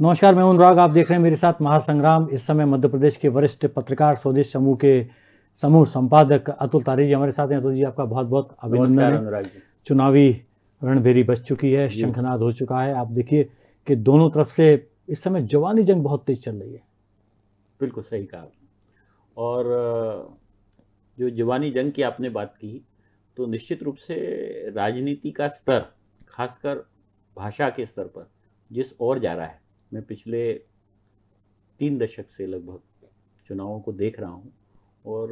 नमस्कार मैं अनुराग आप देख रहे हैं मेरे साथ महासंग्राम इस समय मध्य प्रदेश के वरिष्ठ पत्रकार स्वदेश समूह के समूह संपादक अतुल तारी जी हमारे साथ हैं अतुल तो जी आपका बहुत बहुत अभिनंदन चुनावी रणभेरी बच चुकी है शंखनाद हो चुका है आप देखिए कि दोनों तरफ से इस समय जवानी जंग बहुत तेज चल रही है बिल्कुल सही कहा और जो जवानी जंग की आपने बात की तो निश्चित रूप से राजनीति का स्तर खासकर भाषा के स्तर पर जिस ओर जा रहा है मैं पिछले तीन दशक से लगभग चुनावों को देख रहा हूँ और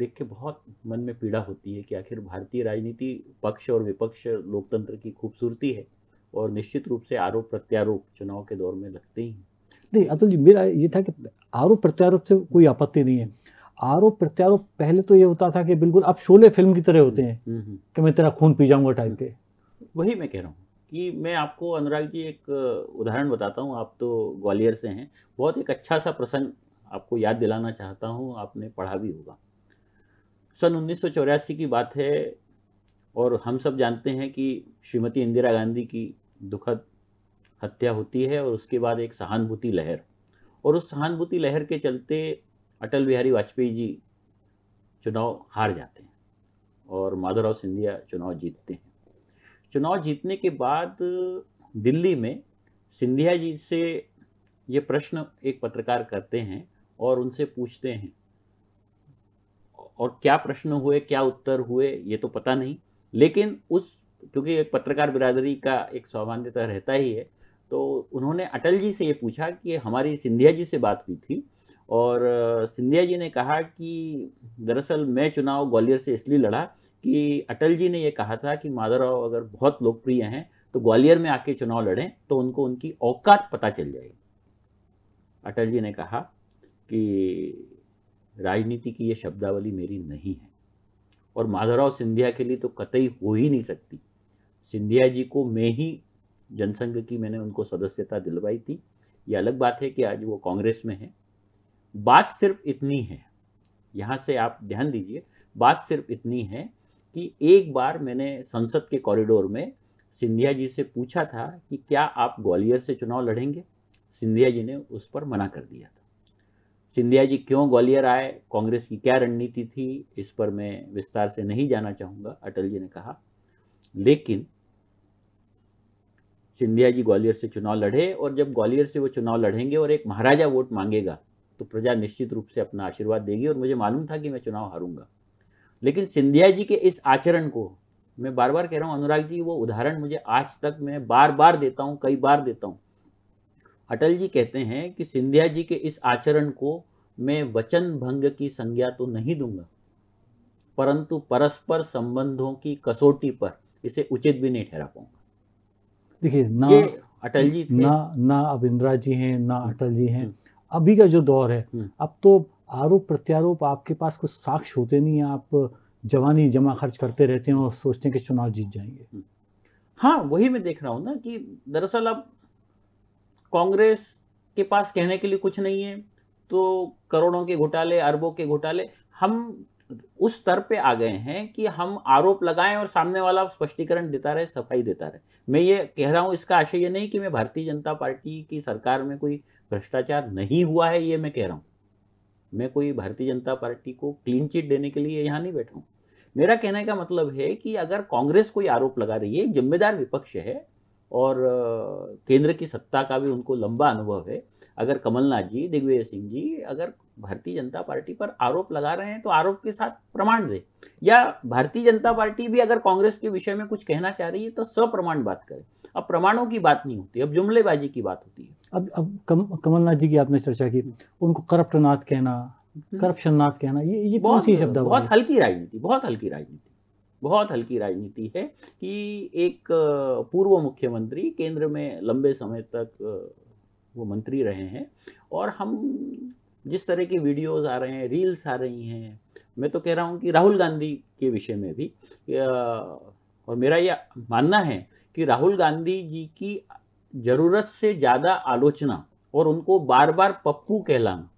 देख के बहुत मन में पीड़ा होती है कि आखिर भारतीय राजनीति पक्ष और विपक्ष लोकतंत्र की खूबसूरती है और निश्चित रूप से आरोप प्रत्यारोप चुनाव के दौर में लगते ही नहीं अतुल जी मेरा ये था कि आरोप प्रत्यारोप से कोई आपत्ति नहीं है आरोप प्रत्यारोप पहले तो ये होता था कि बिल्कुल आप शोले फिल्म की तरह होते हैं हम्म, हम्म, हम्म। कि मैं तेरा खून पी जाऊंगा टाइम के वही मैं कह रहा हूँ कि मैं आपको अनुराग जी एक उदाहरण बताता हूँ आप तो ग्वालियर से हैं बहुत एक अच्छा सा प्रसंग आपको याद दिलाना चाहता हूँ आपने पढ़ा भी होगा सन उन्नीस की बात है और हम सब जानते हैं कि श्रीमती इंदिरा गांधी की दुखद हत्या होती है और उसके बाद एक सहानुभूति लहर और उस सहानुभूति लहर के चलते अटल बिहारी वाजपेयी जी चुनाव हार जाते हैं और माधवराव सिंधिया चुनाव जीतते हैं चुनाव जीतने के बाद दिल्ली में सिंधिया जी से ये प्रश्न एक पत्रकार करते हैं और उनसे पूछते हैं और क्या प्रश्न हुए क्या उत्तर हुए ये तो पता नहीं लेकिन उस क्योंकि एक पत्रकार बिरादरी का एक सौभाग्यता रहता ही है तो उन्होंने अटल जी से ये पूछा कि हमारी सिंधिया जी से बात हुई थी और सिंधिया जी ने कहा कि दरअसल मैं चुनाव ग्वालियर से इसलिए लड़ा कि अटल जी ने ये कहा था कि माधवराव अगर बहुत लोकप्रिय हैं तो ग्वालियर में आके चुनाव लड़ें तो उनको उनकी औकात पता चल जाएगी अटल जी ने कहा कि राजनीति की ये शब्दावली मेरी नहीं है और माधवराव सिंधिया के लिए तो कतई हो ही नहीं सकती सिंधिया जी को मैं ही जनसंघ की मैंने उनको सदस्यता दिलवाई थी ये अलग बात है कि आज वो कांग्रेस में है बात सिर्फ इतनी है यहाँ से आप ध्यान दीजिए बात सिर्फ इतनी है कि एक बार मैंने संसद के कॉरिडोर में सिंधिया जी से पूछा था कि क्या आप ग्वालियर से चुनाव लड़ेंगे सिंधिया जी ने उस पर मना कर दिया था सिंधिया जी क्यों ग्वालियर आए कांग्रेस की क्या रणनीति थी इस पर मैं विस्तार से नहीं जाना चाहूँगा अटल जी ने कहा लेकिन सिंधिया जी ग्वालियर से चुनाव लड़े और जब ग्वालियर से वो चुनाव लड़ेंगे और एक महाराजा वोट मांगेगा तो प्रजा निश्चित रूप से अपना आशीर्वाद देगी और मुझे मालूम था कि मैं चुनाव हारूंगा लेकिन सिंधिया जी के इस आचरण को मैं बार बार कह रहा हूँ अनुराग जी वो उदाहरण मुझे आज तक मैं बार बार देता हूँ कई बार देता हूँ अटल जी कहते हैं कि सिंधिया जी के इस आचरण को मैं वचन भंग की संज्ञा तो नहीं दूंगा परंतु परस्पर संबंधों की कसौटी पर इसे उचित भी नहीं ठहरा पाऊंगा देखिए ना अटल जी ना ना अब इंदिरा जी हैं ना हम्म। अटल जी हैं हम्म। अभी का जो दौर है हम्म। अब तो आरोप प्रत्यारोप आपके पास कुछ साक्ष्य होते नहीं है आप जवानी जमा खर्च करते रहते हैं और सोचते हैं कि चुनाव जीत जाएंगे हम्म। हाँ वही मैं देख रहा हूँ ना कि दरअसल अब कांग्रेस के पास कहने के लिए कुछ नहीं है तो करोड़ों के घोटाले अरबों के घोटाले हम उस स्तर पे आ गए हैं कि हम आरोप लगाएं और सामने वाला स्पष्टीकरण देता रहे सफाई देता रहे मैं ये कह रहा हूँ इसका आशय ये नहीं कि मैं भारतीय जनता पार्टी की सरकार में कोई भ्रष्टाचार नहीं हुआ है ये मैं कह रहा हूँ मैं कोई भारतीय जनता पार्टी को क्लीन चिट देने के लिए यहाँ नहीं बैठा हूँ मेरा कहने का मतलब है कि अगर कांग्रेस कोई आरोप लगा रही है जिम्मेदार विपक्ष है और केंद्र की सत्ता का भी उनको लंबा अनुभव है अगर कमलनाथ जी दिग्विजय सिंह जी अगर भारतीय जनता पार्टी पर आरोप लगा रहे हैं तो आरोप के साथ प्रमाण दे या भारतीय जनता पार्टी भी अगर कांग्रेस के विषय में कुछ कहना चाह रही है तो सप्रमाण बात करें अब प्रमाणों की बात नहीं होती अब जुमलेबाजी की बात होती है अब अब कम, कमलनाथ जी की आपने चर्चा की उनको करप्ट नाथ कहना हम्म। करप्शन नाथ कहना ये ये बहुत सी शब्द बहुत हल्की राजनीति बहुत हल्की राजनीति बहुत हल्की राजनीति है कि एक पूर्व मुख्यमंत्री केंद्र में लंबे समय तक वो मंत्री रहे हैं और हम जिस तरह के वीडियोस आ रहे हैं रील्स आ रही हैं मैं तो कह रहा हूँ कि राहुल गांधी के विषय में भी और मेरा यह मानना है कि राहुल गांधी जी की जरूरत से ज़्यादा आलोचना और उनको बार बार पप्पू कहलाना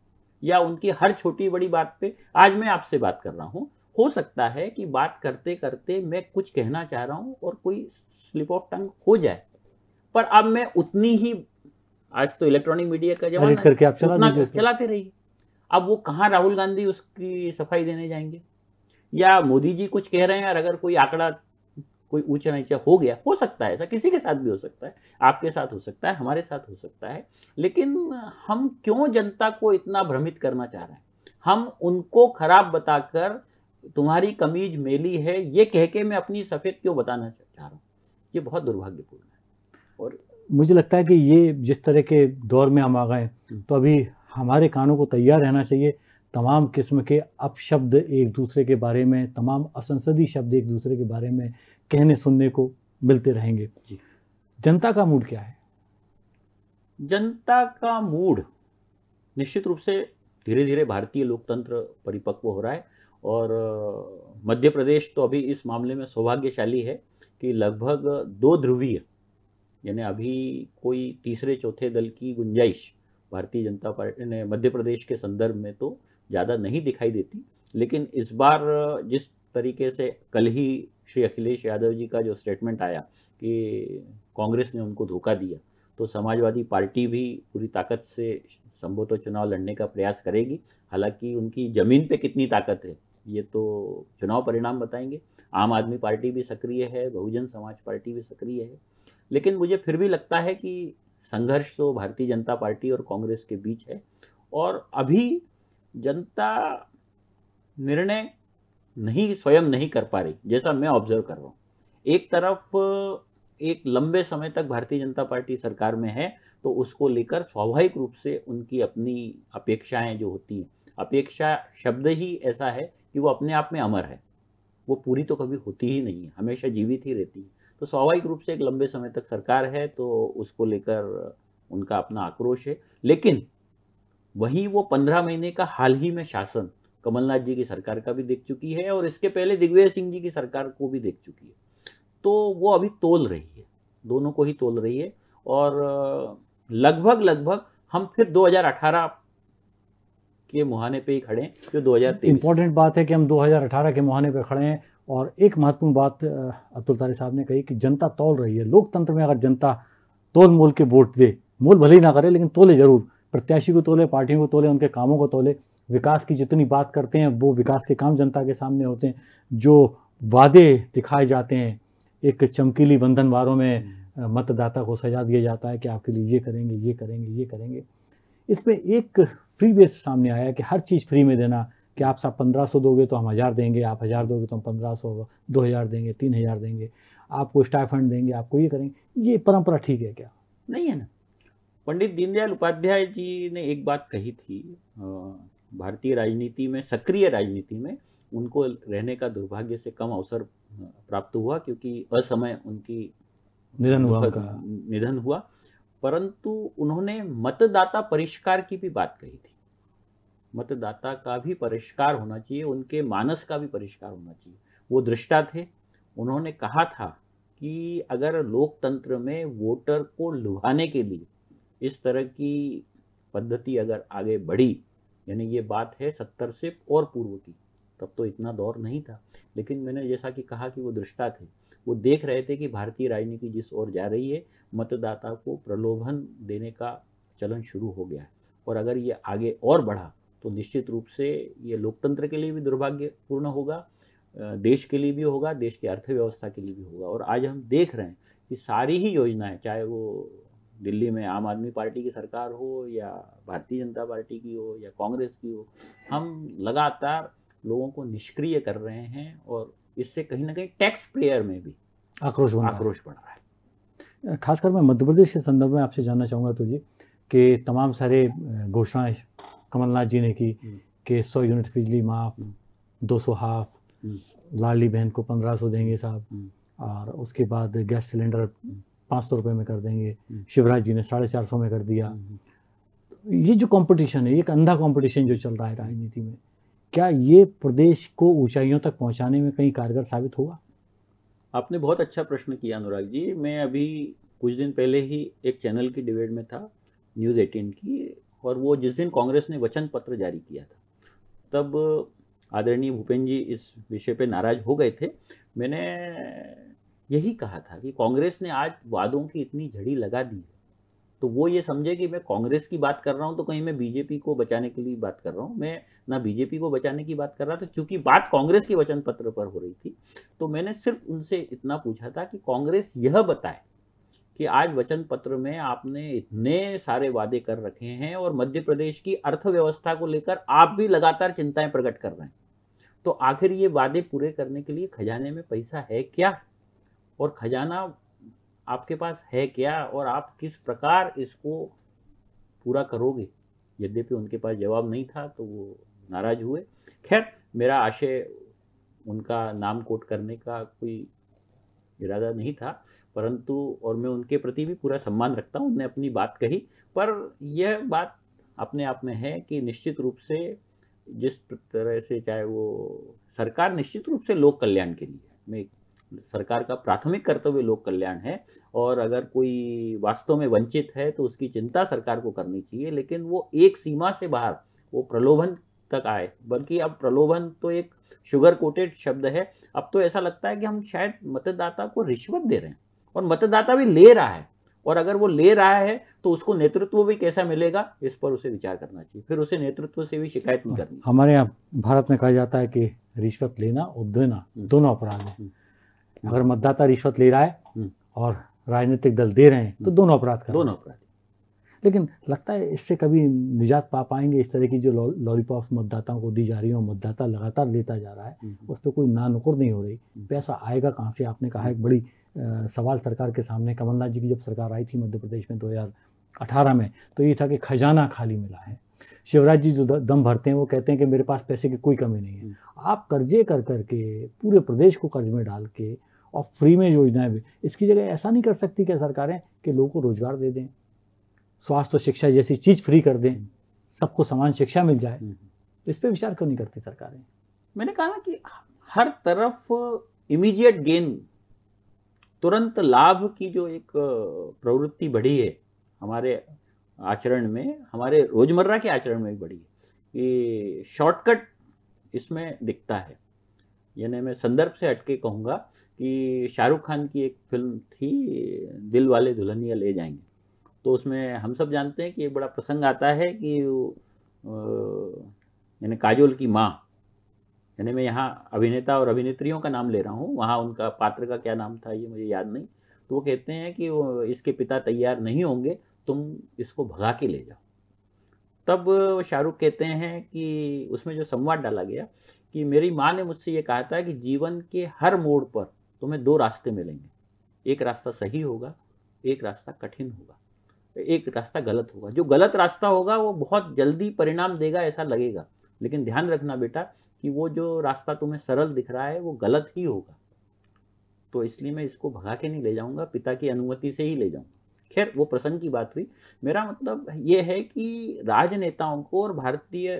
या उनकी हर छोटी बड़ी बात पे आज मैं आपसे बात कर रहा हूँ हो सकता है कि बात करते करते मैं कुछ कहना चाह रहा हूँ और कोई स्लिप ऑफ टंग हो जाए पर अब मैं उतनी ही आज तो इलेक्ट्रॉनिक मीडिया का जमाना करके आप चला चलाते रहिए अब वो कहाँ राहुल गांधी उसकी सफाई देने जाएंगे या मोदी जी कुछ कह रहे हैं और अगर कोई आंकड़ा कोई ऊंचा नीचा हो गया हो सकता है ऐसा किसी के साथ भी हो सकता है आपके साथ हो सकता है हमारे साथ हो सकता है लेकिन हम क्यों जनता को इतना भ्रमित करना चाह रहे हैं हम उनको खराब बताकर तुम्हारी कमीज मेली है ये कह के मैं अपनी सफ़ेद क्यों बताना चाह रहा हूँ ये बहुत दुर्भाग्यपूर्ण है और मुझे लगता है कि ये जिस तरह के दौर में हम आ गए हम्म। तो अभी हमारे कानों को तैयार रहना चाहिए तमाम किस्म के अपशब्द एक दूसरे के बारे में तमाम असंसदीय शब्द एक दूसरे के बारे में कहने सुनने को मिलते रहेंगे जनता का मूड क्या है जनता का मूड निश्चित रूप से धीरे धीरे भारतीय लोकतंत्र परिपक्व हो रहा है और मध्य प्रदेश तो अभी इस मामले में सौभाग्यशाली है कि लगभग दो ध्रुवीय यानी अभी कोई तीसरे चौथे दल की गुंजाइश भारतीय जनता पार्टी ने मध्य प्रदेश के संदर्भ में तो ज़्यादा नहीं दिखाई देती लेकिन इस बार जिस तरीके से कल ही श्री अखिलेश यादव जी का जो स्टेटमेंट आया कि कांग्रेस ने उनको धोखा दिया तो समाजवादी पार्टी भी पूरी ताकत से संभवतः तो चुनाव लड़ने का प्रयास करेगी हालांकि उनकी ज़मीन पे कितनी ताकत है ये तो चुनाव परिणाम बताएंगे आम आदमी पार्टी भी सक्रिय है बहुजन समाज पार्टी भी सक्रिय है लेकिन मुझे फिर भी लगता है कि संघर्ष तो भारतीय जनता पार्टी और कांग्रेस के बीच है और अभी जनता निर्णय नहीं स्वयं नहीं कर पा रही जैसा मैं ऑब्जर्व कर रहा हूँ एक तरफ एक लंबे समय तक भारतीय जनता पार्टी सरकार में है तो उसको लेकर स्वाभाविक रूप से उनकी अपनी अपेक्षाएं जो होती हैं अपेक्षा शब्द ही ऐसा है कि वो अपने आप में अमर है वो पूरी तो कभी होती ही नहीं है हमेशा जीवित ही रहती है तो स्वाभाविक रूप से एक लंबे समय तक सरकार है तो उसको लेकर उनका अपना आक्रोश है लेकिन वही वो पंद्रह महीने का हाल ही में शासन कमलनाथ जी की सरकार का भी देख चुकी है और इसके पहले दिग्विजय सिंह जी की सरकार को भी देख चुकी है तो वो अभी तोल रही है दोनों को ही तोल रही है और लगभग लगभग हम फिर 2018 के मुहाने पे ही खड़े हैं जो 2023 इंपॉर्टेंट बात है कि हम 2018 के मुहाने पे खड़े हैं और एक महत्वपूर्ण बात अतुल तारी साहब ने कही कि जनता तोल रही है लोकतंत्र में अगर जनता तोल मोल के वोट दे मोल भले ही ना करे लेकिन तोले जरूर प्रत्याशी को तोले पार्टियों को तोले उनके कामों को तोले विकास की जितनी बात करते हैं वो विकास के काम जनता के सामने होते हैं जो वादे दिखाए जाते हैं एक चमकीली बंधनवारों में हम्म। मतदाता को सजा दिया जाता है कि आपके लिए ये करेंगे ये करेंगे ये करेंगे इसमें एक फ्री बेस सामने आया कि हर चीज़ फ्री में देना कि आप साहब पंद्रह सौ दोगे तो हम हज़ार देंगे आप हज़ार दोगे तो हम पंद्रह सौ दो हज़ार देंगे तीन हज़ार देंगे आपको स्टाफ फंड देंगे आपको ये करेंगे ये परंपरा ठीक है क्या नहीं है ना पंडित दीनदयाल उपाध्याय जी ने एक बात कही थी भारतीय राजनीति में सक्रिय राजनीति में उनको रहने का दुर्भाग्य से कम अवसर प्राप्त हुआ क्योंकि असमय उनकी निधन हुआ का। निधन हुआ परंतु उन्होंने मतदाता परिष्कार की भी बात कही थी मतदाता का भी परिष्कार होना चाहिए उनके मानस का भी परिष्कार होना चाहिए वो दृष्टा थे उन्होंने कहा था कि अगर लोकतंत्र में वोटर को लुभाने के लिए इस तरह की पद्धति अगर आगे बढ़ी यानी ये बात है सत्तर से और पूर्व की तब तो इतना दौर नहीं था लेकिन मैंने जैसा कि कहा कि वो दृष्टा थे वो देख रहे थे कि भारतीय राजनीति जिस ओर जा रही है मतदाता को प्रलोभन देने का चलन शुरू हो गया है और अगर ये आगे और बढ़ा तो निश्चित रूप से ये लोकतंत्र के लिए भी दुर्भाग्यपूर्ण होगा देश के लिए भी होगा देश की अर्थव्यवस्था के लिए भी होगा और आज हम देख रहे हैं कि सारी ही योजनाएं चाहे वो दिल्ली में आम आदमी पार्टी की सरकार हो या भारतीय जनता पार्टी की हो या कांग्रेस की हो हम लगातार लोगों को निष्क्रिय कर रहे हैं और इससे कहीं ना कहीं टैक्स पेयर में भी आक्रोश बढ़ आक्रोश बढ़ रहा है खासकर मैं मध्य प्रदेश के संदर्भ में आपसे जानना चाहूँगा तो जी कि तमाम सारे घोषणाएं कमलनाथ जी ने की हम्म। कि सौ यूनिट बिजली माफ हम्म। दो सौ हाफ हम्म। लाली बहन को पंद्रह सौ देंगे साहब और उसके बाद गैस सिलेंडर पाँच सौ रुपये में कर देंगे हम्म। शिवराज जी ने साढ़े चार सौ में कर दिया हम्म, हम्म। ये जो कंपटीशन है ये एक अंधा कंपटीशन जो चल रहा है राजनीति में क्या ये प्रदेश को ऊंचाइयों तक पहुंचाने में कहीं कारगर साबित होगा आपने बहुत अच्छा प्रश्न किया अनुराग जी मैं अभी कुछ दिन पहले ही एक चैनल की डिबेट में था न्यूज़ एटीन की और वो जिस दिन कांग्रेस ने वचन पत्र जारी किया था तब आदरणीय भूपेन्द्र जी इस विषय पे नाराज हो गए थे मैंने यही कहा था कि कांग्रेस ने आज वादों की इतनी झड़ी लगा दी है तो वो ये समझे कि मैं कांग्रेस की बात कर रहा हूँ तो कहीं मैं बीजेपी को बचाने के लिए बात कर रहा हूँ मैं ना बीजेपी को बचाने की बात कर रहा था क्योंकि बात कांग्रेस के वचन पत्र पर हो रही थी तो मैंने सिर्फ उनसे इतना पूछा था कि कांग्रेस यह बताए कि आज वचन पत्र में आपने इतने सारे वादे कर रखे हैं और मध्य प्रदेश की अर्थव्यवस्था को लेकर आप भी लगातार चिंताएं प्रकट कर रहे हैं तो आखिर ये वादे पूरे करने के लिए खजाने में पैसा है क्या और खजाना आपके पास है क्या और आप किस प्रकार इसको पूरा करोगे यद्यपि उनके पास जवाब नहीं था तो वो नाराज हुए खैर मेरा आशय उनका नाम कोट करने का कोई इरादा नहीं था परंतु और मैं उनके प्रति भी पूरा सम्मान रखता हूँ उनने अपनी बात कही पर यह बात अपने आप में है कि निश्चित रूप से जिस तरह से चाहे वो सरकार निश्चित रूप से लोक कल्याण के लिए मैं सरकार का प्राथमिक कर्तव्य लोक कल्याण है और अगर कोई वास्तव में वंचित है तो उसकी चिंता सरकार को करनी चाहिए लेकिन वो एक सीमा से बाहर वो प्रलोभन तक आए बल्कि अब प्रलोभन तो एक शुगर कोटेड शब्द है अब तो ऐसा लगता है कि हम शायद मतदाता को रिश्वत दे रहे हैं और मतदाता भी ले रहा है और अगर वो ले रहा है तो उसको नेतृत्व भी कैसा मिलेगा इस पर उसे विचार करना चाहिए फिर उसे नेतृत्व से भी शिकायत नहीं करनी हमारे यहाँ भारत में कहा जाता है कि रिश्वत लेना और देना हम्म। दोनों अपराध है हम्म। हम्म। अगर मतदाता रिश्वत ले रहा है हम्म। और राजनीतिक दल दे रहे हैं तो हम्म। दोनों अपराध कर दोनों अपराध लेकिन लगता है इससे कभी निजात पा पाएंगे इस तरह की जो लॉलीपॉप मतदाताओं को दी जा रही है और मतदाता लगातार लेता जा रहा है उस पर कोई नानुकुर नहीं हो रही पैसा आएगा कहाँ से आपने कहा एक बड़ी आ, सवाल सरकार के सामने कमलनाथ जी की जब सरकार आई थी मध्य प्रदेश में 2018 में तो ये था कि खजाना खाली मिला है शिवराज जी जो दम भरते हैं वो कहते हैं कि मेरे पास पैसे की कोई कमी नहीं है हम्म। आप कर्जे कर करके पूरे प्रदेश को कर्ज में डाल के और फ्री में योजनाएं भी इसकी जगह ऐसा नहीं कर सकती क्या सरकारें कि लोगों को रोजगार दे दें स्वास्थ्य शिक्षा जैसी चीज़ फ्री कर दें सबको समान शिक्षा मिल जाए हम्म। तो इस पर विचार क्यों नहीं करती सरकारें मैंने कहा ना कि हर तरफ इमीडिएट गेन तुरंत लाभ की जो एक प्रवृत्ति बढ़ी है हमारे आचरण में हमारे रोज़मर्रा के आचरण में भी बड़ी है कि शॉर्टकट इसमें दिखता है यानी मैं संदर्भ से हटके कहूँगा कि शाहरुख खान की एक फिल्म थी दिल वाले दुल्हनिया ले जाएंगे तो उसमें हम सब जानते हैं कि एक बड़ा प्रसंग आता है कि यानी काजोल की माँ यानी मैं यहाँ अभिनेता और अभिनेत्रियों का नाम ले रहा हूँ वहाँ उनका पात्र का क्या नाम था ये मुझे याद नहीं तो वो कहते हैं कि वो इसके पिता तैयार नहीं होंगे तुम इसको भगा के ले जाओ तब शाहरुख कहते हैं कि उसमें जो संवाद डाला गया कि मेरी माँ ने मुझसे ये कहा था कि जीवन के हर मोड़ पर तुम्हें दो रास्ते मिलेंगे एक रास्ता सही होगा एक रास्ता कठिन होगा एक रास्ता गलत होगा जो गलत रास्ता होगा वो बहुत जल्दी परिणाम देगा ऐसा लगेगा लेकिन ध्यान रखना बेटा कि वो जो रास्ता तुम्हें सरल दिख रहा है वो गलत ही होगा तो इसलिए मैं इसको भगा के नहीं ले जाऊंगा पिता की अनुमति से ही ले जाऊंगा खैर वो प्रसंग की बात हुई मेरा मतलब ये है कि राजनेताओं को और भारतीय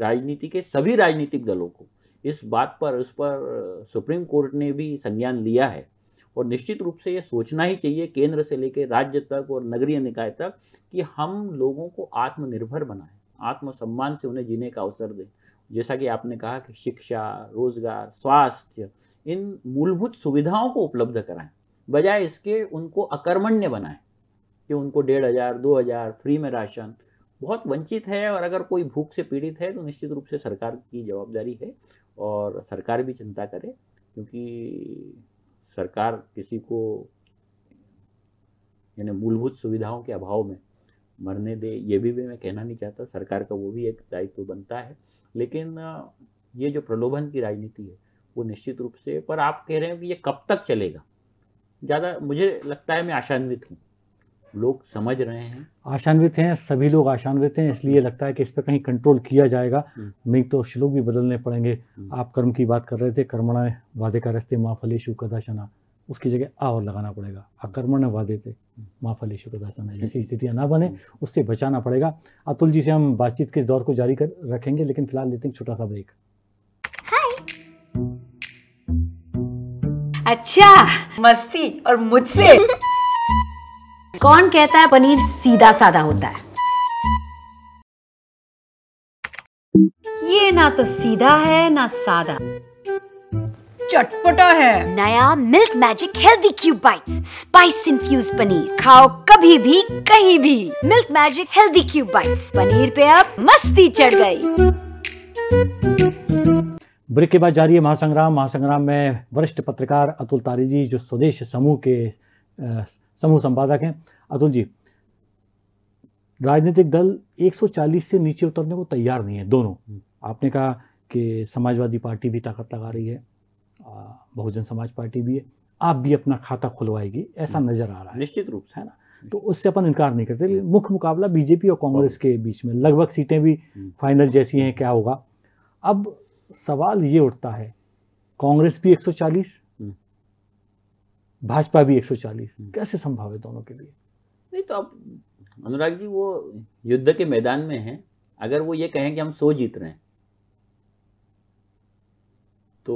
राजनीति के सभी राजनीतिक दलों को इस बात पर उस पर सुप्रीम कोर्ट ने भी संज्ञान लिया है और निश्चित रूप से ये सोचना ही चाहिए केंद्र से लेकर राज्य तक और नगरीय निकाय तक कि हम लोगों को आत्मनिर्भर बनाएं आत्मसम्मान से उन्हें जीने का अवसर दें जैसा कि आपने कहा कि शिक्षा रोजगार स्वास्थ्य इन मूलभूत सुविधाओं को उपलब्ध कराएं बजाय इसके उनको अकर्मण्य बनाए कि उनको डेढ़ हज़ार दो हज़ार फ्री में राशन बहुत वंचित है और अगर कोई भूख से पीड़ित है तो निश्चित रूप से सरकार की जवाबदारी है और सरकार भी चिंता करे क्योंकि सरकार किसी को यानी मूलभूत सुविधाओं के अभाव में मरने दे ये भी, भी मैं कहना नहीं चाहता सरकार का वो भी एक दायित्व तो बनता है लेकिन ये जो प्रलोभन की राजनीति है वो निश्चित रूप से पर आप कह रहे हैं कि ये कब तक चलेगा ज़्यादा मुझे लगता है मैं आशान्वित हूँ लोग समझ रहे हैं आशान्वित हैं सभी लोग आशान्वित हैं इसलिए हम्म। लगता है कि इस पर कहीं कंट्रोल किया जाएगा हम्म। नहीं तो श्लोक भी बदलने पड़ेंगे हम्म। आप कर्म की बात कर रहे थे कर्मणा वादे का रस्ते माँ फलेशु कदाशना उसकी जगह आ और लगाना पड़ेगा अकर्मण वादे थे माँ दर्शन है जैसी स्थितियाँ ना बने उससे बचाना पड़ेगा अतुल जी से हम बातचीत के इस दौर को जारी कर रखेंगे लेकिन फिलहाल लेते हैं छोटा सा ब्रेक अच्छा मस्ती और मुझसे कौन कहता है पनीर सीधा साधा होता है ये ना तो सीधा है ना सादा चटपटा है नया milk magic healthy cube bites spice infuse paneer खाओ कभी भी कहीं भी milk magic healthy cube bites paneer पे अब मस्ती चढ़ गई ब्रेक के बाद जारी है महासंग्राम महासंग्राम में वरिष्ठ पत्रकार अतुल तारी जी जो स्वदेश समूह के समूह संपादक हैं अतुल जी राजनीतिक दल 140 से नीचे उतरने को तैयार नहीं है दोनों आपने कहा कि समाजवादी पार्टी भी ताकत लगा रही है बहुजन समाज पार्टी भी है आप भी अपना खाता खुलवाएगी ऐसा हम्म। नजर आ रहा है निश्चित रूप से है ना तो उससे अपन इनकार नहीं करते हम्म। मुख्य मुकाबला बीजेपी और कांग्रेस के बीच में लगभग सीटें भी हम्म। फाइनल जैसी हैं क्या होगा अब सवाल ये उठता है कांग्रेस भी 140 हम्म। भाजपा भी 140 हम्म। कैसे संभव है दोनों के लिए नहीं तो अब अनुराग जी वो युद्ध के मैदान में हैं अगर वो ये कहें कि हम सो जीत रहे हैं तो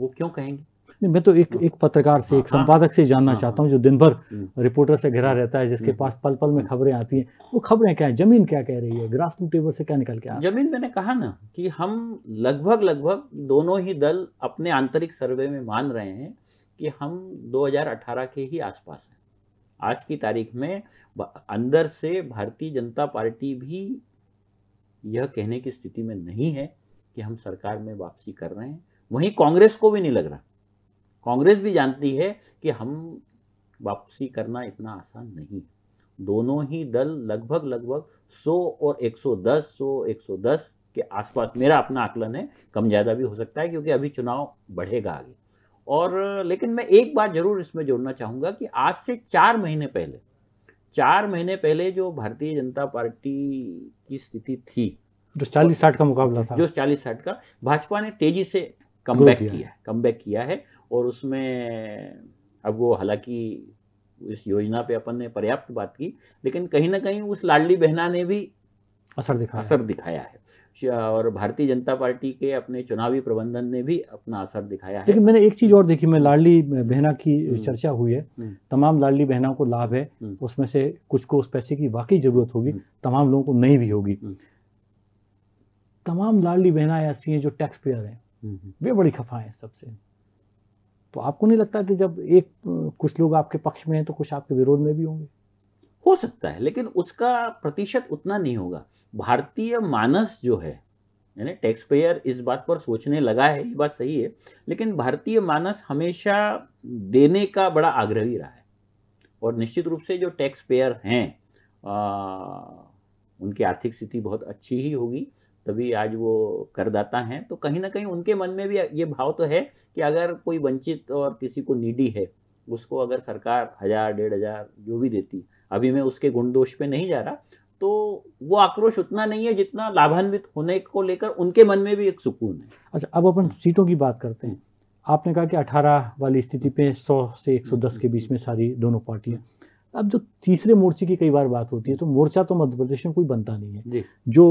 वो क्यों कहेंगे नहीं मैं तो एक हाँ। एक पत्रकार से एक हाँ। संपादक से जानना हाँ, चाहता हूँ जो दिन भर हम्म। रिपोर्टर से घिरा रहता है जिसके हम्म। पास पल पल में खबरें आती हैं वो खबरें क्या है जमीन क्या कह रही है ग्रास रूट टेबल से क्या निकल के आ जमीन मैंने कहा ना कि हम लगभग लगभग दोनों ही दल अपने आंतरिक सर्वे में मान रहे हैं कि हम दो के ही आसपास हैं आज की तारीख में अंदर से भारतीय जनता पार्टी भी यह कहने की स्थिति में नहीं है कि हम सरकार में वापसी कर रहे हैं वहीं कांग्रेस को भी नहीं लग रहा कांग्रेस भी जानती है कि हम वापसी करना इतना आसान नहीं दोनों ही दल लगभग लगभग 100 और 110 100 110 के आसपास मेरा अपना आकलन है कम ज़्यादा भी हो सकता है क्योंकि अभी चुनाव बढ़ेगा आगे और लेकिन मैं एक बात जरूर इसमें जोड़ना चाहूँगा कि आज से चार महीने पहले चार महीने पहले जो भारतीय जनता पार्टी की स्थिति थी जो चालीस साठ का मुकाबला था जो चालीस साठ का भाजपा ने तेजी से कम बैक किया कम बैक किया है और उसमें अब वो हालांकि इस योजना पे अपन ने पर्याप्त बात की लेकिन कहीं ना कहीं उस लाडली बहना ने भी असर दिखाया असर दिखाया है और भारतीय जनता पार्टी के अपने चुनावी प्रबंधन ने भी अपना असर दिखाया है लेकिन मैंने एक चीज और देखी मैं लाडली बहना की हम्म। चर्चा हुई है हम्म। तमाम लाडली बहना को लाभ है हम्म। उसमें से कुछ को उस पैसे की वाकई जरूरत होगी तमाम लोगों को नहीं भी होगी तमाम लाडली बहना ऐसी हैं जो टैक्स पेयर हैं वे बड़ी खफा है सबसे तो आपको नहीं लगता कि जब एक कुछ लोग आपके पक्ष में हैं तो कुछ आपके विरोध में भी होंगे हो सकता है लेकिन उसका प्रतिशत उतना नहीं होगा भारतीय मानस जो है यानी टैक्स पेयर इस बात पर सोचने लगा है ये बात सही है लेकिन भारतीय मानस हमेशा देने का बड़ा आग्रही रहा है और निश्चित रूप से जो टैक्स पेयर हैं उनकी आर्थिक स्थिति बहुत अच्छी ही होगी तभी आज वो करदाता हैं तो कहीं ना कहीं उनके मन में भी ये भाव तो है कि अगर कोई वंचित और किसी को नीडी है उसको अगर सरकार हज़ार डेढ़ हज़ार जो भी देती अभी मैं उसके गुण दोष पे नहीं जा रहा तो वो आक्रोश उतना नहीं है जितना लाभान्वित होने को लेकर उनके मन में भी एक सुकून है अच्छा अब अपन सीटों की बात करते हैं हम्म। आपने कहा कि 18 वाली स्थिति पे 100 से 110 हम्म, के हम्म, बीच में सारी दोनों पार्टियां अब जो तीसरे मोर्चे की कई बार बात होती है तो मोर्चा तो मध्य प्रदेश में कोई बनता नहीं है जो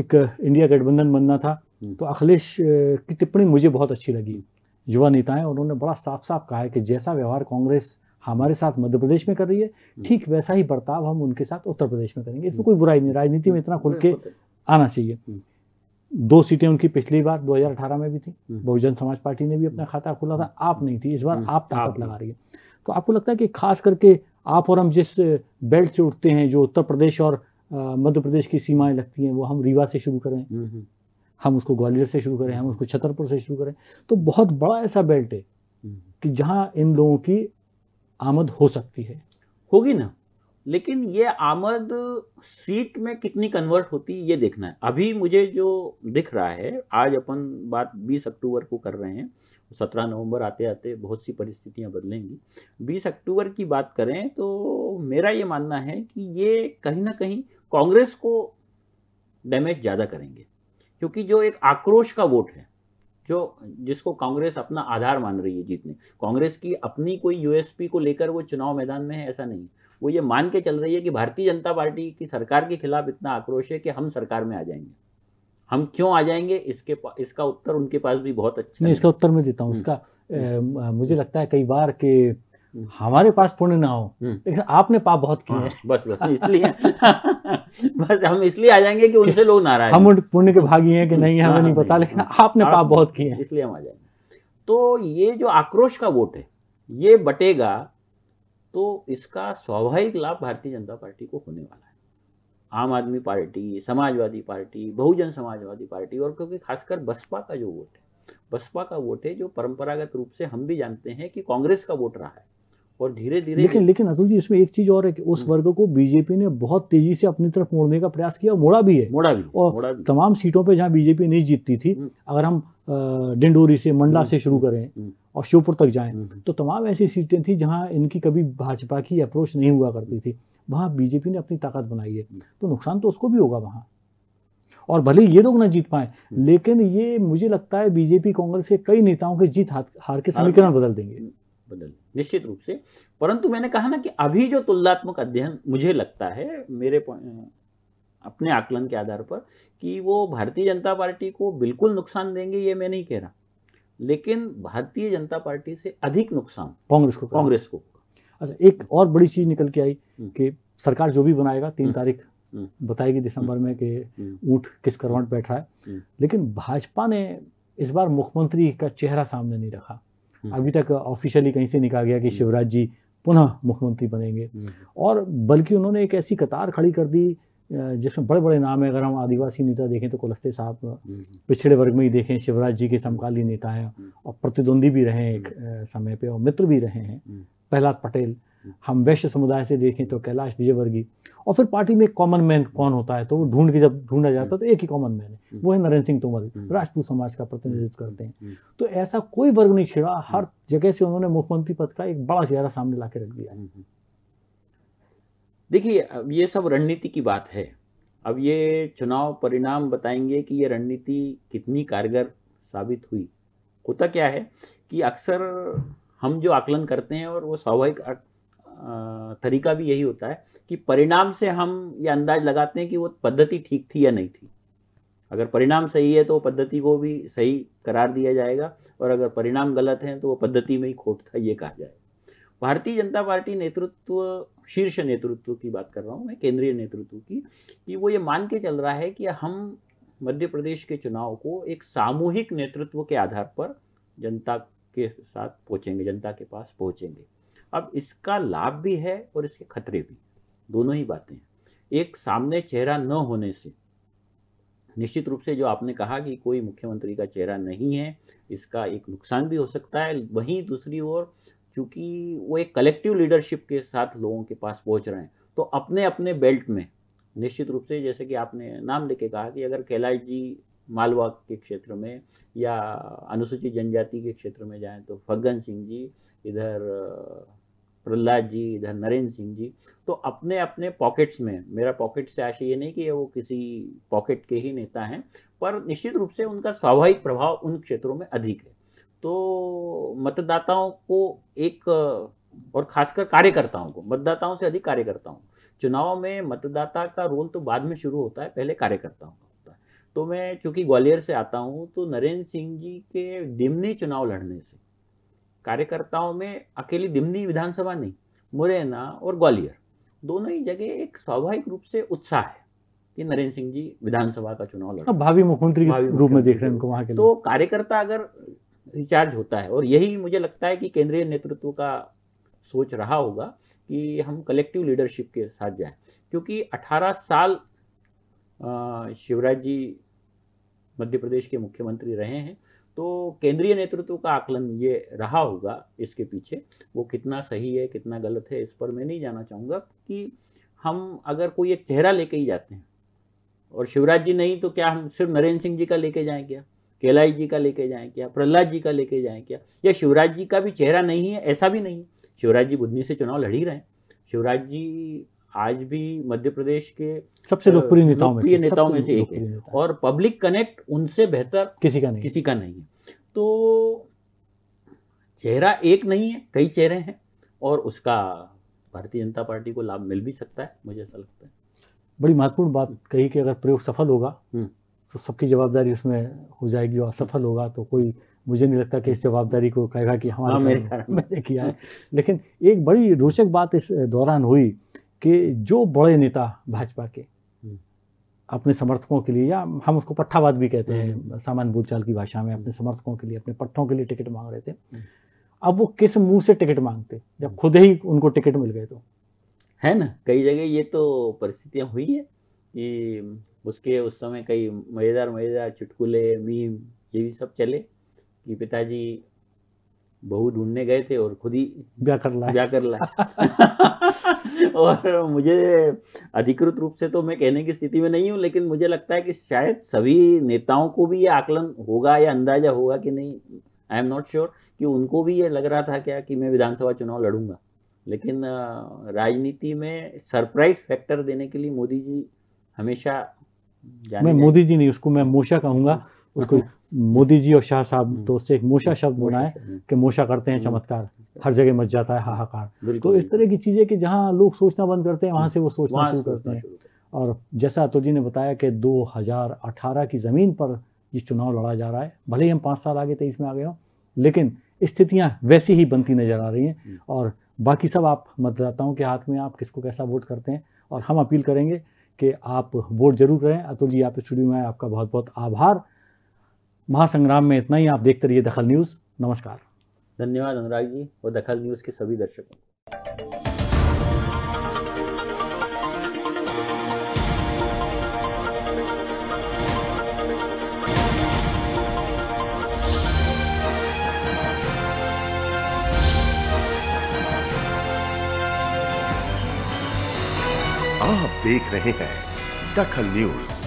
एक इंडिया गठबंधन बनना था हम्म। तो अखिलेश की टिप्पणी मुझे बहुत अच्छी लगी हम्म। युवा नेताएं उन्होंने बड़ा साफ साफ कहा है कि जैसा व्यवहार कांग्रेस हमारे साथ मध्य प्रदेश में कर रही है हम्म। ठीक वैसा ही बर्ताव हम उनके साथ उत्तर प्रदेश में करेंगे इसमें कोई बुराई नहीं राजनीति में इतना खुल के आना चाहिए दो सीटें उनकी पिछली बार 2018 में भी थी बहुजन समाज पार्टी ने भी अपना खाता खोला था आप नहीं थी इस बार आप ताकत लगा रही है तो आपको लगता है कि खास करके आप और हम जिस बेल्ट से उठते हैं जो उत्तर प्रदेश और मध्य प्रदेश की सीमाएं लगती हैं वो हम रीवा से शुरू करें हम्म, हम्म। हम उसको ग्वालियर से शुरू करें हम उसको छतरपुर से शुरू करें तो बहुत बड़ा ऐसा बेल्ट है हम्म। कि जहाँ इन लोगों की आमद हो सकती है होगी ना लेकिन ये आमद सीट में कितनी कन्वर्ट होती है ये देखना है अभी मुझे जो दिख रहा है आज अपन बात 20 अक्टूबर को कर रहे हैं सत्रह नवंबर आते आते बहुत सी परिस्थितियां बदलेंगी बीस अक्टूबर की बात करें तो मेरा ये मानना है कि ये कहीं ना कहीं कांग्रेस को डैमेज ज़्यादा करेंगे क्योंकि जो एक आक्रोश का वोट है जो जिसको कांग्रेस अपना आधार मान रही है जीतने कांग्रेस की अपनी कोई यूएसपी को लेकर वो चुनाव मैदान में है ऐसा नहीं वो ये मान के चल रही है कि भारतीय जनता पार्टी की सरकार के खिलाफ इतना आक्रोश है कि हम सरकार में आ जाएंगे हम क्यों आ जाएंगे इसके इसका उत्तर उनके पास भी बहुत अच्छा नहीं इसका उत्तर मैं देता हूँ उसका हम्म। ए, हम्म। मुझे लगता है कई बार के हम्म। हमारे पास पुण्य ना हो लेकिन आपने पाप बहुत किए हाँ, हैं बस बस इसलिए बस हम इसलिए आ जाएंगे कि उनसे लोग नाराज हम पुण्य के भागी हैं कि नहीं हमें नहीं हाँ, पता लेकिन हाँ। आपने पाप बहुत किए इसलिए हम आ जाएंगे तो ये जो आक्रोश का वोट है ये बटेगा तो इसका स्वाभाविक लाभ भारतीय जनता पार्टी को होने वाला है Aam Aadmi party Samajwadi party Bahujan Samajwadi party और क्योंकि खासकर बसपा का जो वोट है बसपा का वोट है जो परंपरागत रूप से हम भी जानते हैं कि कांग्रेस का वोट रहा है और धीरे धीरे लेकिन लेकिन अतुल जी इसमें एक चीज और है कि उस हम्म। वर्ग को बीजेपी ने बहुत तेजी से अपनी तरफ मोड़ने का प्रयास किया मोड़ा भी है मोड़ा भी और मोड़ा भी। तमाम सीटों पे जहाँ बीजेपी नहीं जीतती थी हम्म। अगर हम डिंडोरी से मंडला से हम्म, शुरू करें और श्योपुर तक जाएं तो तमाम ऐसी सीटें थी जहाँ इनकी कभी भाजपा की अप्रोच नहीं हुआ करती थी वहाँ बीजेपी ने अपनी ताकत बनाई है हम्म। तो नुकसान तो उसको भी होगा वहाँ और भले ये लोग ना जीत पाए हम्म। लेकिन ये मुझे लगता है बीजेपी कांग्रेस के कई नेताओं के जीत हार के समीकरण बदल देंगे बदल निश्चित रूप से परंतु मैंने कहा ना कि अभी जो तुलनात्मक अध्ययन मुझे लगता है मेरे अपने आकलन के आधार पर कि वो भारतीय जनता पार्टी को बिल्कुल नुकसान देंगे ये मैं नहीं कह रहा लेकिन भारतीय जनता पार्टी से अधिक नुकसान कांग्रेस को कांग्रेस को अच्छा एक और बड़ी चीज निकल के आई हम्म। कि सरकार जो भी बनाएगा तीन हम्म। तारीख हम्म। बताएगी दिसंबर में कि ऊँट किस करवट बैठ रहा है लेकिन भाजपा ने इस बार मुख्यमंत्री का चेहरा सामने नहीं रखा अभी तक ऑफिशियली कहीं से निकाल गया कि शिवराज जी पुनः मुख्यमंत्री बनेंगे और बल्कि उन्होंने एक ऐसी कतार खड़ी कर दी जिसमें बड़े बड़े नाम हैं अगर हम आदिवासी नेता देखें तो कुलस्ते साहब पिछड़े वर्ग में ही देखें शिवराज जी के समकालीन नेता हैं और प्रतिद्वंदी भी रहे हैं एक समय पे और मित्र भी रहे हैं प्रहलाद पटेल हम वैश्य समुदाय से देखें तो कैलाश विजयवर्गीय और फिर पार्टी में कॉमन मैन कौन होता है तो वो ढूंढ के जब ढूंढा जाता है तो एक ही कॉमन मैन है वो है नरेंद्र सिंह तोमर हम्म। राजपूत समाज का प्रतिनिधित्व करते हैं हम्म। तो ऐसा कोई वर्ग नहीं छेड़ा हम्म। हर जगह से उन्होंने मुख्यमंत्री पद का एक बड़ा चेहरा सामने ला रख दिया देखिए ये सब रणनीति की बात है अब ये चुनाव परिणाम बताएंगे कि ये रणनीति कितनी कारगर साबित हुई होता क्या है कि अक्सर हम जो आकलन करते हैं और वो स्वाभाविक तरीका भी यही होता है कि परिणाम से हम ये अंदाज लगाते हैं कि वो पद्धति ठीक थी या नहीं थी अगर परिणाम सही है तो पद्धति को भी सही करार दिया जाएगा और अगर परिणाम गलत है तो वो पद्धति में ही खोट था ये कहा जाएगा भारतीय जनता पार्टी नेतृत्व शीर्ष नेतृत्व की बात कर रहा हूँ मैं केंद्रीय नेतृत्व की कि वो ये मान के चल रहा है कि हम मध्य प्रदेश के चुनाव को एक सामूहिक नेतृत्व के आधार पर जनता के साथ पहुँचेंगे जनता के पास पहुँचेंगे अब इसका लाभ भी है और इसके खतरे भी दोनों ही बातें हैं एक सामने चेहरा न होने से निश्चित रूप से जो आपने कहा कि कोई मुख्यमंत्री का चेहरा नहीं है इसका एक नुकसान भी हो सकता है वहीं दूसरी ओर चूंकि वो एक कलेक्टिव लीडरशिप के साथ लोगों के पास पहुंच रहे हैं तो अपने अपने बेल्ट में निश्चित रूप से जैसे कि आपने नाम लेके कहा कि अगर कैलाश जी मालवा के क्षेत्र में या अनुसूचित जनजाति के क्षेत्र में जाएं तो फग्गन सिंह जी इधर प्रहलाद जी इधर नरेंद्र सिंह जी तो अपने अपने पॉकेट्स में मेरा पॉकेट से आशय ये नहीं कि वो किसी पॉकेट के ही नेता हैं पर निश्चित रूप से उनका स्वाभाविक प्रभाव उन क्षेत्रों में अधिक है तो मतदाताओं को एक और खासकर कार्यकर्ताओं को मतदाताओं से अधिक कार्यकर्ताओं चुनाव में मतदाता का रोल तो बाद में शुरू होता है पहले कार्यकर्ताओं का तो मैं चूंकि ग्वालियर से आता हूँ तो नरेंद्र सिंह जी के दिमनी चुनाव लड़ने से कार्यकर्ताओं में अकेली दिमनी विधानसभा नहीं मुरैना और ग्वालियर दोनों ही जगह एक स्वाभाविक रूप से उत्साह है कि नरेंद्र सिंह जी विधानसभा का चुनाव लड़ भावी मुख्यमंत्री रूप में देख रहे हैं उनको वहां के तो कार्यकर्ता अगर रिचार्ज होता है और यही मुझे लगता है कि केंद्रीय नेतृत्व का सोच रहा होगा कि हम कलेक्टिव लीडरशिप के साथ जाएं क्योंकि 18 साल शिवराज जी मध्य प्रदेश के मुख्यमंत्री रहे हैं तो केंद्रीय नेतृत्व का आकलन ये रहा होगा इसके पीछे वो कितना सही है कितना गलत है इस पर मैं नहीं जाना चाहूँगा कि हम अगर कोई एक चेहरा लेके ही जाते हैं और शिवराज जी नहीं तो क्या हम सिर्फ नरेंद्र सिंह जी का लेके जाएं क्या केलाई जी का लेके जाएं क्या प्रहलाद जी का लेके जाएं क्या या शिवराज जी का भी चेहरा नहीं है ऐसा भी नहीं है शिवराज जी बुद्धनी से चुनाव लड़ ही रहे हैं शिवराज जी आज भी मध्य प्रदेश के सबसे लोकप्रिय नेताओं में नेताओं में से एक है और पब्लिक कनेक्ट उनसे बेहतर किसी का नहीं किसी का नहीं है तो चेहरा एक नहीं है कई चेहरे हैं और उसका भारतीय जनता पार्टी को लाभ मिल भी सकता है मुझे ऐसा लगता है बड़ी महत्वपूर्ण बात कही कि अगर प्रयोग सफल होगा हम्म। तो सबकी जवाबदारी उसमें हो जाएगी और सफल होगा तो कोई मुझे नहीं लगता कि इस जवाबदारी को कहेगा कि हमारा मैंने किया है लेकिन एक बड़ी रोचक बात इस दौरान हुई कि जो बड़े नेता भाजपा के हम्म। अपने समर्थकों के लिए या हम उसको पट्ठावाद भी कहते हैं हम्म। सामान्य बोलचाल की भाषा में अपने समर्थकों के लिए अपने पट्टों के लिए टिकट मांग रहे थे हम्म। अब वो किस मुंह से टिकट मांगते जब खुद ही उनको टिकट मिल गए तो है ना कई जगह ये तो परिस्थितियाँ हुई है कि उसके उस समय कई मज़ेदार मज़ेदार चुटकुले मीम ये भी सब चले कि पिताजी बहू ढूंढने गए थे और खुद ही ब्याह कर ला ब्याह कर ला और मुझे अधिकृत रूप से तो मैं कहने की स्थिति में नहीं हूँ लेकिन मुझे लगता है कि शायद सभी नेताओं को भी ये आकलन होगा या अंदाजा होगा कि नहीं आई एम नॉट श्योर कि उनको भी ये लग रहा था क्या कि मैं विधानसभा चुनाव लड़ूंगा लेकिन राजनीति में सरप्राइज फैक्टर देने के लिए मोदी जी हमेशा मैं मोदी जी नहीं उसको मैं मोशा कहूँगा हाँ। उसको मोदी जी और शाह साहब हम्म। तो उससे एक मोशा शब्द बना है कि मोशा करते हैं हम्म। चमत्कार हर जगह मच जाता है हाहाकार तो इस तरह की चीज़ें कि जहाँ लोग सोचना बंद करते हैं वहां से वो हम्म। सोचना शुरू करते हैं और जैसा अतुल जी ने बताया कि 2018 की ज़मीन पर ये चुनाव लड़ा जा रहा है भले ही हम पाँच साल आगे तेईस में आ गए हों लेकिन स्थितियाँ वैसी ही बनती नज़र आ रही हैं और बाकी सब आप मतदाताओं के हाथ में आप किसको कैसा वोट करते हैं और हम अपील करेंगे कि आप वोट जरूर करें अतुल जी आप स्टूडियो में आपका बहुत बहुत आभार महासंग्राम में इतना ही आप देखते रहिए दखल न्यूज़ नमस्कार धन्यवाद अनुराग जी और दखल न्यूज़ के सभी दर्शकों को आप देख रहे हैं दखल न्यूज